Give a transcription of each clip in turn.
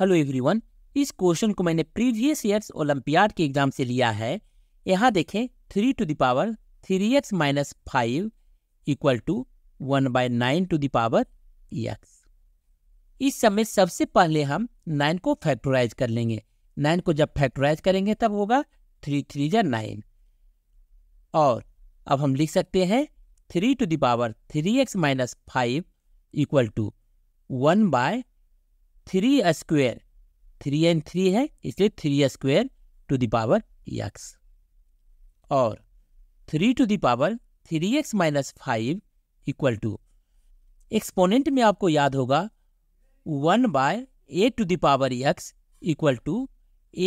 hello everyone इस question को मैंने प्रीवियस ईयर्स ओलंपियाड के एग्जाम से लिया है यहाँ देखें three to the power three x minus five equal to one by nine to the power x इस समय सबसे पहले हम नाइन को फैक्टोराइज कर लेंगे नाइन को जब फैक्टोराइज करेंगे तब होगा थ्री थ्री या नाइन और अब हम लिख सकते हैं three to the power three x minus five equal to one by three square three and three है इसलिए three square to the power x और three to the power three x minus five equal to exponent में आपको याद होगा one by a to the power x equal to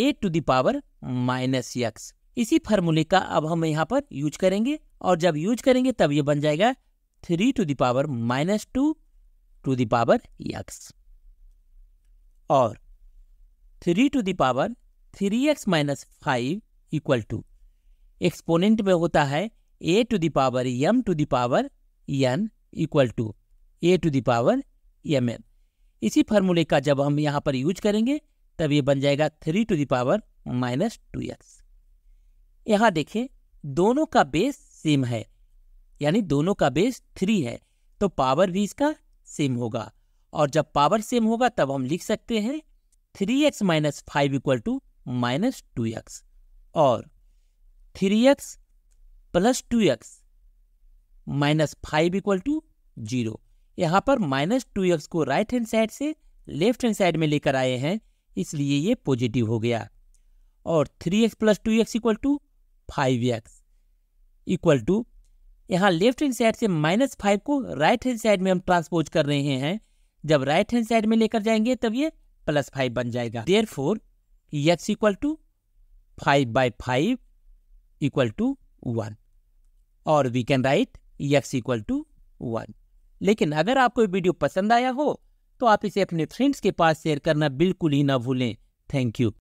a to the power minus x इसी फार्मूले का अब हम यहाँ पर यूज करेंगे और जब यूज करेंगे तब ये बन जाएगा three to the power minus two to the power x और three to the power three x minus five equal to exponent में होता है a to the power m to the power n equal to a to the power m n इसी फार्मूले का जब हम यहाँ पर यूज करेंगे तब ये बन जाएगा three to the power minus two x यहाँ देखें दोनों का बेस सेम है यानी दोनों का बेस थ्री है तो पावर भी इसका सेम होगा और जब पावर सेम होगा तब हम लिख सकते हैं three x minus five equal to minus two x और three x plus two x minus five equal to zero यहाँ पर माइनस टू एक्स को राइट हैंड साइड से लेफ्ट हैंड साइड में लेकर आए हैं इसलिए ये पॉजिटिव हो गया और three x plus two x equal to five x equal to यहाँ लेफ्ट हैंड साइड से माइनस फाइव को राइट हैंड साइड में हम ट्रांसपोज कर रहे हैं जब राइट हैंड साइड में लेकर जाएंगे तब ये प्लस फाइव बन जाएगा therefore x equal to five by five equal to one और we can write x equal to one लेकिन अगर आपको वीडियो पसंद आया हो तो आप इसे अपने फ्रेंड्स के पास शेयर करना बिल्कुल ही ना भूलें थैंक यू